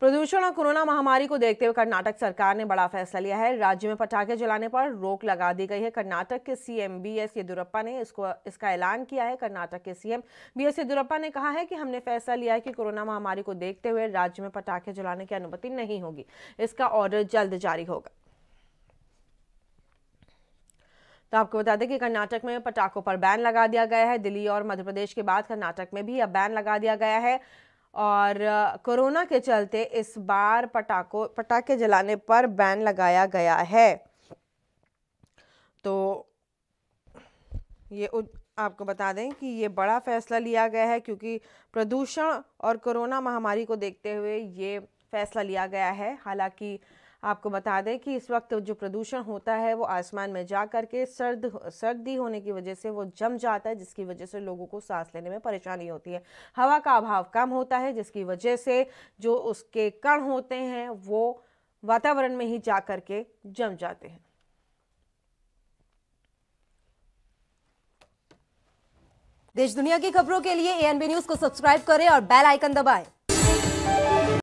प्रदूषण और कोरोना महामारी को देखते हुए कर्नाटक सरकार ने बड़ा फैसला लिया है राज्य में पटाखे जलाने पर रोक लगा दी गई है कर्नाटक के सीएम बी एस येदुरप्पा ने इसको इसका ऐलान किया है कर्नाटक के सीएम बी एस येदुरप्पा ने कहा है कि हमने फैसला लिया है कि कोरोना महामारी को देखते हुए राज्य में पटाखे जलाने की अनुमति नहीं होगी इसका ऑर्डर जल्द जारी होगा तो आपको बता दें कि कर्नाटक में पटाखों पर बैन लगा दिया गया है दिल्ली और मध्य प्रदेश के बाद कर्नाटक में भी अब बैन लगा दिया गया है और कोरोना के चलते इस बार पटाखों पटाखे जलाने पर बैन लगाया गया है तो ये आपको बता दें कि ये बड़ा फैसला लिया गया है क्योंकि प्रदूषण और कोरोना महामारी को देखते हुए ये फैसला लिया गया है हालांकि आपको बता दें कि इस वक्त जो प्रदूषण होता है वो आसमान में जा कर के सर्द सर्दी होने की वजह से वो जम जाता है जिसकी वजह से लोगों को सांस लेने में परेशानी होती है हवा का अभाव कम होता है जिसकी वजह से जो उसके कण होते हैं वो वातावरण में ही जा कर के जम जाते हैं देश दुनिया की खबरों के लिए एएनबी न्यूज को सब्सक्राइब करें और बेल आइकन दबाएं